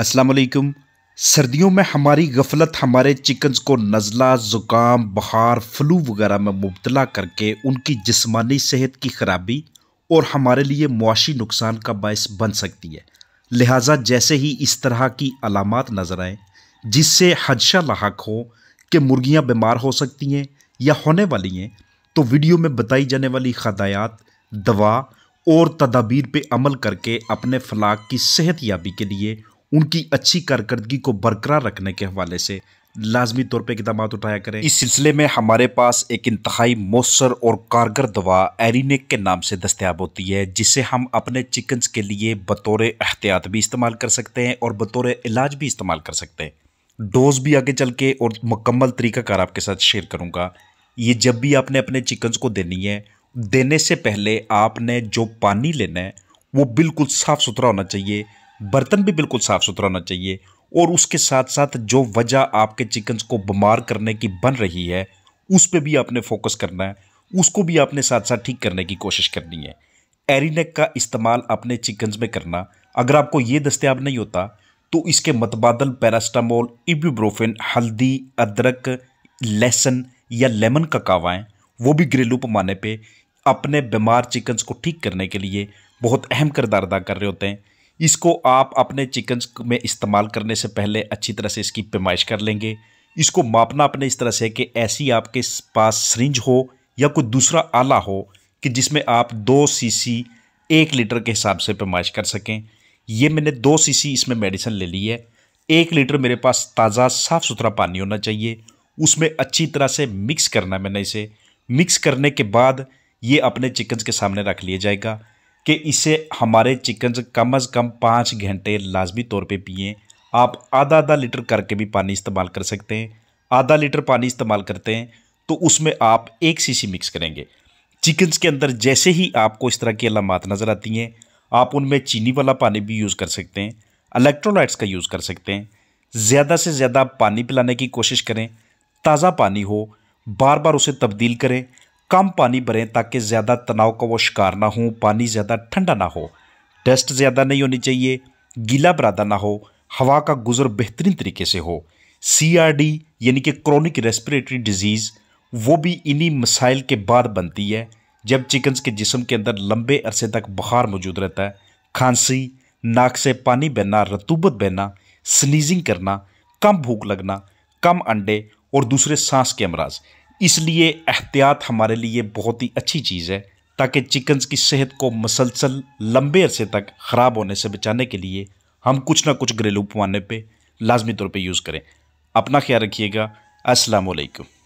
السلام علیکم سردیوں میں ہماری غفلت ہمارے چکنز کو نزلہ زکام بخار فلو وغیرہ میں مبتلا کر کے ان کی جسمانی صحت کی خرابی اور ہمارے لیے معاشی نقصان کا باعث بن سکتی ہے لہٰذا جیسے ہی اس طرح کی علامات نظر آئیں جس سے حدشہ لاحق ہو کہ مرغیاں بیمار ہو سکتی ہیں یا ہونے والی ہیں تو ویڈیو میں بتائی جانے والی خدایات دوا اور تدابیر پہ عمل کر کے اپنے فلاق کی صحت یابی کے لیے ان کی اچھی کارکردگی کو برقرار رکھنے کے حوالے سے لازمی طور پہ اقدامات اٹھایا کریں اس سلسلے میں ہمارے پاس ایک انتہائی مؤثر اور کارگر دوا ایرینیک کے نام سے دستیاب ہوتی ہے جسے ہم اپنے چکنز کے لیے بطور احتیاط بھی استعمال کر سکتے ہیں اور بطور علاج بھی استعمال کر سکتے ہیں ڈوز بھی آگے چل کے اور مکمل طریقہ کار آپ کے ساتھ شیئر کروں گا یہ جب بھی آپ نے اپنے چکنز کو دینی ہے دینے سے پہلے آپ نے جو پانی لینا ہے وہ بالکل صاف ستھرا ہونا چاہیے برتن بھی بالکل صاف ستھرا ہونا چاہیے اور اس کے ساتھ ساتھ جو وجہ آپ کے چکنز کو بیمار کرنے کی بن رہی ہے اس پہ بھی آپ نے فوکس کرنا ہے اس کو بھی آپ نے ساتھ ساتھ ٹھیک کرنے کی کوشش کرنی ہے ایرینیک کا استعمال اپنے چکنز میں کرنا اگر آپ کو یہ دستیاب نہیں ہوتا تو اس کے متبادل پیراسٹامول ابوبروفن ہلدی ادرک لہسن یا لیمن کا کاوائیں وہ بھی گھریلو پیمانے پہ اپنے بیمار چکنز کو ٹھیک کرنے کے لیے بہت اہم کردار ادا کر رہے ہوتے ہیں اس کو آپ اپنے چکنز میں استعمال کرنے سے پہلے اچھی طرح سے اس کی پیمائش کر لیں گے اس کو ماپنا اپنے اس طرح سے کہ ایسی آپ کے پاس سرنج ہو یا کوئی دوسرا آلہ ہو کہ جس میں آپ دو سی سی ایک لیٹر کے حساب سے پیمائش کر سکیں یہ میں نے دو سی سی اس میں میڈیسن لے لی ہے ایک لیٹر میرے پاس تازہ صاف ستھرا پانی ہونا چاہیے اس میں اچھی طرح سے مکس کرنا میں نے اسے مکس کرنے کے بعد یہ اپنے چکنز کے سامنے رکھ لیا جائے گا کہ اسے ہمارے چکنز کم از کم پانچ گھنٹے لازمی طور پہ پئیں آپ آدھا آدھا لیٹر کر کے بھی پانی استعمال کر سکتے ہیں آدھا لیٹر پانی استعمال کرتے ہیں تو اس میں آپ ایک سی سی مکس کریں گے چکنز کے اندر جیسے ہی آپ کو اس طرح کی علامات نظر آتی ہیں آپ ان میں چینی والا پانی بھی یوز کر سکتے ہیں الیکٹرولائٹس کا یوز کر سکتے ہیں زیادہ سے زیادہ پانی پلانے کی کوشش کریں تازہ پانی ہو بار بار اسے تبدیل کریں کم پانی بھریں تاکہ زیادہ تناؤ کا وہ شکار نہ ہوں پانی زیادہ ٹھنڈا نہ ہو ڈسٹ زیادہ نہیں ہونی چاہیے گیلا برادہ نہ ہو ہوا کا گزر بہترین طریقے سے ہو سی آر ڈی یعنی کہ کرونک ریسپریٹری ڈیزیز وہ بھی انہی مسائل کے بعد بنتی ہے جب چکنز کے جسم کے اندر لمبے عرصے تک بخار موجود رہتا ہے کھانسی ناک سے پانی بہنا رتوبت بہنا سنیزنگ کرنا کم بھوک لگنا کم انڈے اور دوسرے سانس کے امراض اس لیے احتیاط ہمارے لیے بہت ہی اچھی چیز ہے تاکہ چکنز کی صحت کو مسلسل لمبے عرصے تک خراب ہونے سے بچانے کے لیے ہم کچھ نہ کچھ گھریلو پوانے پہ لازمی طور پہ یوز کریں اپنا خیال رکھیے گا السلام علیکم